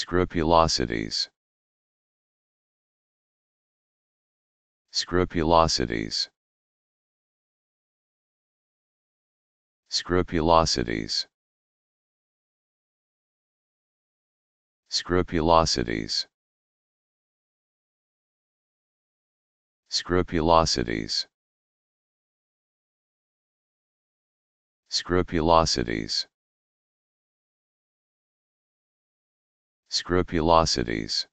Scrupulosities. Scrupulosities. Scrupulosities. Scrupulosities. Scrupulosities. Scrupulosities. Scrupulosities